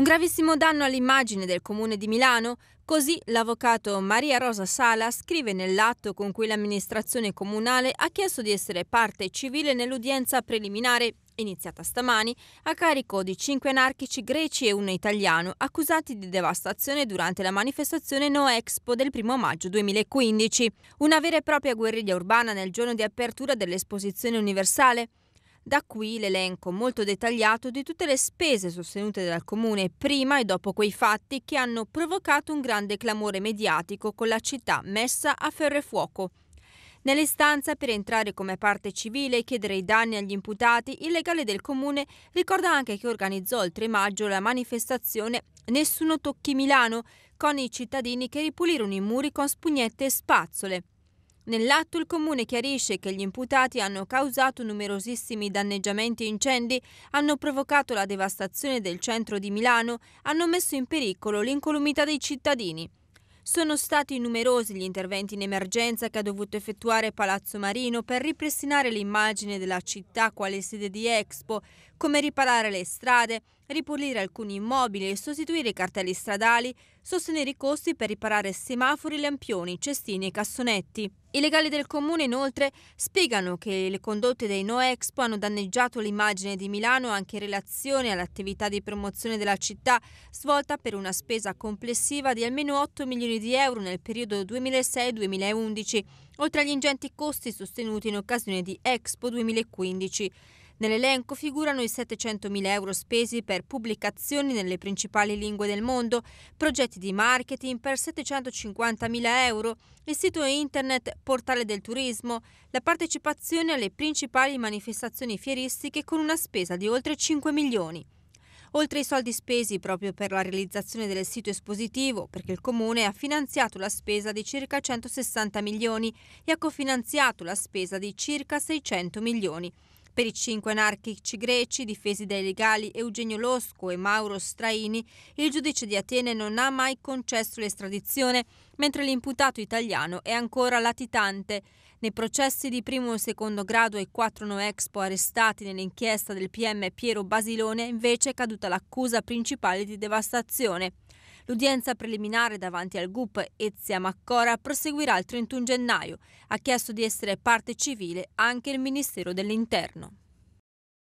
Un gravissimo danno all'immagine del comune di Milano? Così l'avvocato Maria Rosa Sala scrive nell'atto con cui l'amministrazione comunale ha chiesto di essere parte civile nell'udienza preliminare iniziata stamani, a carico di cinque anarchici greci e uno italiano accusati di devastazione durante la manifestazione No Expo del 1 maggio 2015. Una vera e propria guerriglia urbana nel giorno di apertura dell'esposizione universale. Da qui l'elenco molto dettagliato di tutte le spese sostenute dal comune prima e dopo quei fatti che hanno provocato un grande clamore mediatico con la città messa a ferro e fuoco. Nell'istanza per entrare come parte civile e chiedere i danni agli imputati, il legale del comune ricorda anche che organizzò il 3 maggio la manifestazione Nessuno tocchi Milano con i cittadini che ripulirono i muri con spugnette e spazzole. Nell'atto il comune chiarisce che gli imputati hanno causato numerosissimi danneggiamenti e incendi, hanno provocato la devastazione del centro di Milano, hanno messo in pericolo l'incolumità dei cittadini. Sono stati numerosi gli interventi in emergenza che ha dovuto effettuare Palazzo Marino per ripristinare l'immagine della città quale sede di Expo, come riparare le strade, ripulire alcuni immobili, e sostituire i cartelli stradali, sostenere i costi per riparare semafori, lampioni, cestini e cassonetti. I legali del comune inoltre spiegano che le condotte dei No Expo hanno danneggiato l'immagine di Milano anche in relazione all'attività di promozione della città svolta per una spesa complessiva di almeno 8 milioni di euro nel periodo 2006-2011, oltre agli ingenti costi sostenuti in occasione di Expo 2015. Nell'elenco figurano i 700.000 euro spesi per pubblicazioni nelle principali lingue del mondo, progetti di marketing per 750.000 euro, il sito internet Portale del Turismo, la partecipazione alle principali manifestazioni fieristiche con una spesa di oltre 5 milioni. Oltre ai soldi spesi proprio per la realizzazione del sito espositivo, perché il Comune ha finanziato la spesa di circa 160 milioni e ha cofinanziato la spesa di circa 600 milioni. Per i cinque anarchici greci, difesi dai legali Eugenio Losco e Mauro Straini, il giudice di Atene non ha mai concesso l'estradizione, mentre l'imputato italiano è ancora latitante. Nei processi di primo e secondo grado ai quattro no expo arrestati nell'inchiesta del PM Piero Basilone invece è caduta l'accusa principale di devastazione. L'udienza preliminare davanti al GUP Ezia Maccora proseguirà il 31 gennaio. Ha chiesto di essere parte civile anche il Ministero dell'Interno.